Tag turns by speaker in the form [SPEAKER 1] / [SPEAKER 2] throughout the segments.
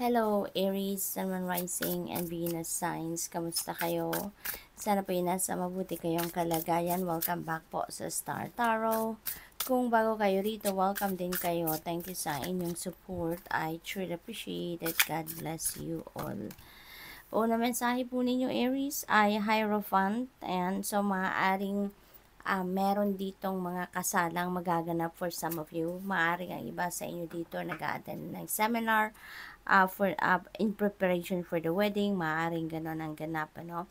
[SPEAKER 1] Hello, Aries, Sun, Rising, and Venus Signs. Kamusta kayo? Sana po yun nasa mabuti kayong kalagayan. Welcome back po sa Star Tarot. Kung bago kayo rito, welcome din kayo. Thank you sa inyong support. I truly appreciate it. God bless you all. O Una mensahe po ninyo, Aries, ay Hierophant. Ayan, so maaaring uh, meron ditong mga kasalang magaganap for some of you. Maaaring ang iba sa inyo dito nag-attend ng seminar uh, for uh, in preparation for the wedding, maaring ganon ang ganap, ano.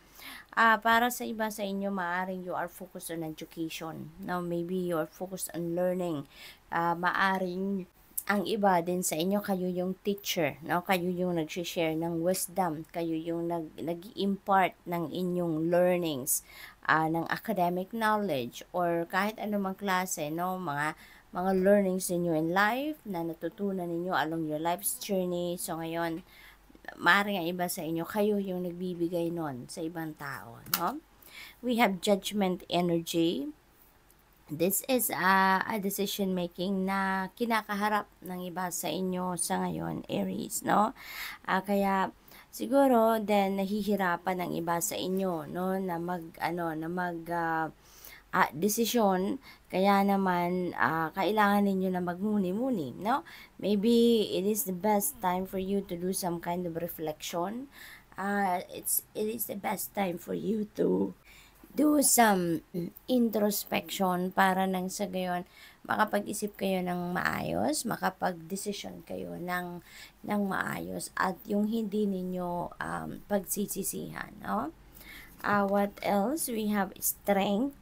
[SPEAKER 1] Uh, para sa iba sa inyo, maaring you are focused on education. no maybe you are focused on learning. Uh, maaring ang iba din sa inyo, kayo yung teacher, no? kayo yung nag-share ng wisdom, kayo yung nag, nag-impart ng inyong learnings, uh, ng academic knowledge, or kahit anong klase, no? mga mga learnings ninyo in life na natutunan ninyo along your life's journey. So, ngayon, maaaring ang iba sa inyo, kayo yung nagbibigay nun sa ibang tao, no? We have judgment energy. This is a, a decision making na kinakaharap ng iba sa inyo sa ngayon, Aries, no? Uh, kaya, siguro, then, nahihirapan ng iba sa inyo, no? Na mag, ano, na mag, uh, uh, desisyon, kaya naman uh, kailangan ninyo na magmuni-muni, no? Maybe it is the best time for you to do some kind of reflection. Uh, it's it is the best time for you to do some introspection para nang sa gayon makapag-isip kayo ng maayos, makapag-desisyon kayo ng ng maayos at yung hindi ninyo um, pagsisisihan, no? Uh, what else? We have strength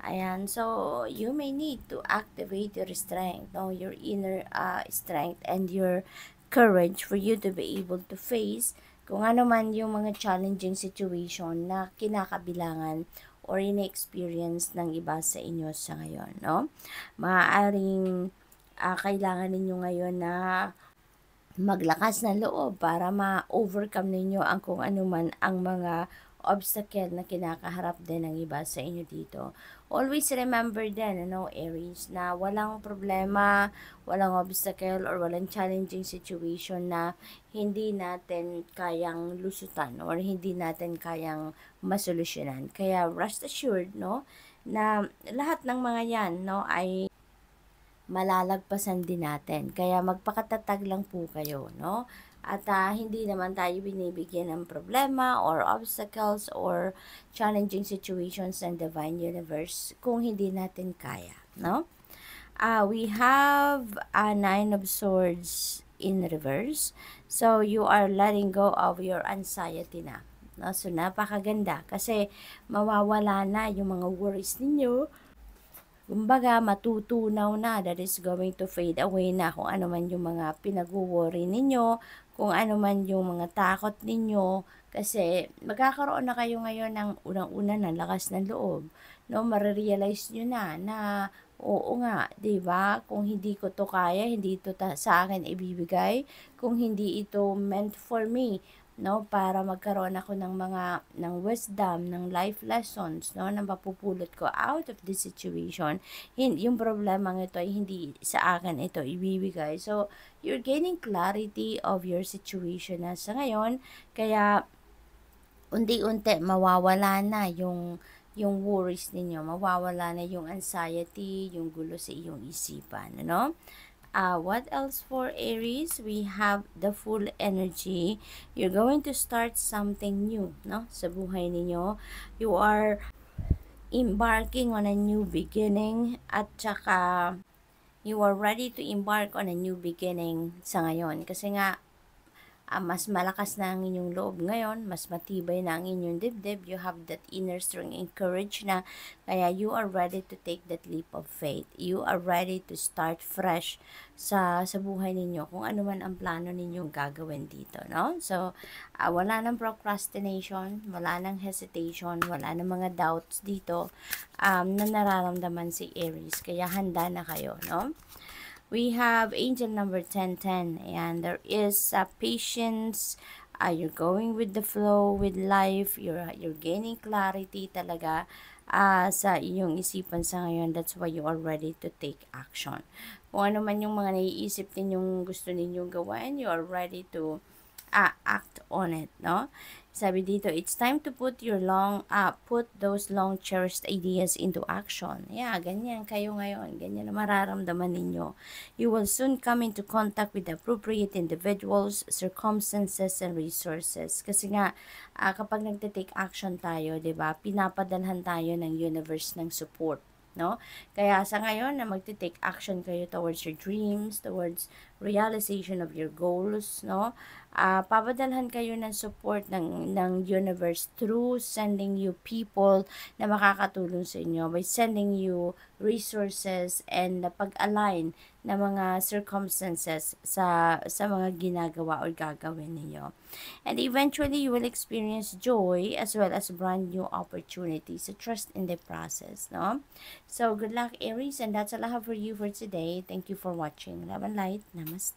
[SPEAKER 1] Ayan, so you may need to activate your strength, no? your inner uh, strength and your courage for you to be able to face kung ano man yung mga challenging situation na kinakabilangan or in-experience ng iba sa inyo sa ngayon, no? Maaaring uh, kailangan ninyo ngayon na maglakas ng loob para ma-overcome ninyo ang kung ano man ang mga obstacle na kinakaharap din ng iba sa inyo dito. Always remember din, ano, Aries, na walang problema, walang obstacle, or walang challenging situation na hindi natin kayang lusutan or hindi natin kayang masolusyonan. Kaya rest assured, no, na lahat ng mga yan, no, ay malalagpasan din natin. Kaya magpakatatag lang po kayo, no? at uh, hindi naman tayo binibigyan ng problema or obstacles or challenging situations ng divine universe kung hindi natin kaya, no? Uh, we have a ah, nine of swords in reverse. So, you are letting go of your anxiety na. No? So, napakaganda. Kasi, mawawala na yung mga worries ninyo Kumbaga, matutunaw na that is going to fade away na kung ano man yung mga pinag-worry ninyo, kung ano man yung mga takot ninyo, kasi magkakaroon na kayo ngayon ng unang-una ng lakas ng loob. No, marirealize nyo na na oo nga, 'di ba? Kung hindi ko to kaya, hindi ito ta- sa akin ibibigay, kung hindi ito meant for me, no para magkaroon ako ng mga ng wisdom ng life lessons no na mapupulot ko out of this situation hindi yung problema ng ito ay hindi sa akin ito ibibigay so you're gaining clarity of your situation na sa ngayon kaya unti-unti mawawala na yung yung worries ninyo, mawawala na yung anxiety, yung gulo sa iyong isipan, no Uh, what else for Aries? We have the full energy. You're going to start something new, no? Sa buhay ninyo. You are embarking on a new beginning at saka you are ready to embark on a new beginning sa ngayon. Kasi nga, uh, mas malakas na ang inyong loob ngayon, mas matibay na ang inyong dibdib, you have that inner strength and courage na, kaya you are ready to take that leap of faith. You are ready to start fresh sa, sa buhay ninyo, kung ano man ang plano ninyong gagawin dito, no? So, uh, wala nang procrastination, wala nang hesitation, wala nang mga doubts dito um, na nararamdaman si Aries, kaya handa na kayo, no? We have angel number 1010. And there is a patience. Uh, you're going with the flow with life. You're, you're gaining clarity talaga uh, sa iyong isipan sa ngayon. That's why you are ready to take action. Kung ano man yung mga naiisip ninyong gusto ninyong gawin, you are ready to uh, act on it, no? Sabi dito, it's time to put your long, uh, put those long cherished ideas into action. Yeah, ganyan kayo ngayon. Ganyan na mararamdaman ninyo. You will soon come into contact with appropriate individuals, circumstances, and resources. Kasi nga, uh, kapag nagte-take action tayo, di ba, pinapadalhan tayo ng universe ng support no? Kaya sa ngayon na magte-take action kayo towards your dreams, towards realization of your goals, no? uh, papadalhan kayo ng support ng, ng universe through sending you people na makakatulong sa inyo by sending you resources and pag-align na mga circumstances sa, sa mga ginagawa or gagawin ninyo. And eventually, you will experience joy as well as brand new opportunities. So, trust in the process, no? So, good luck, Aries, and that's all I have for you for today. Thank you for watching. Love and light. Namaste.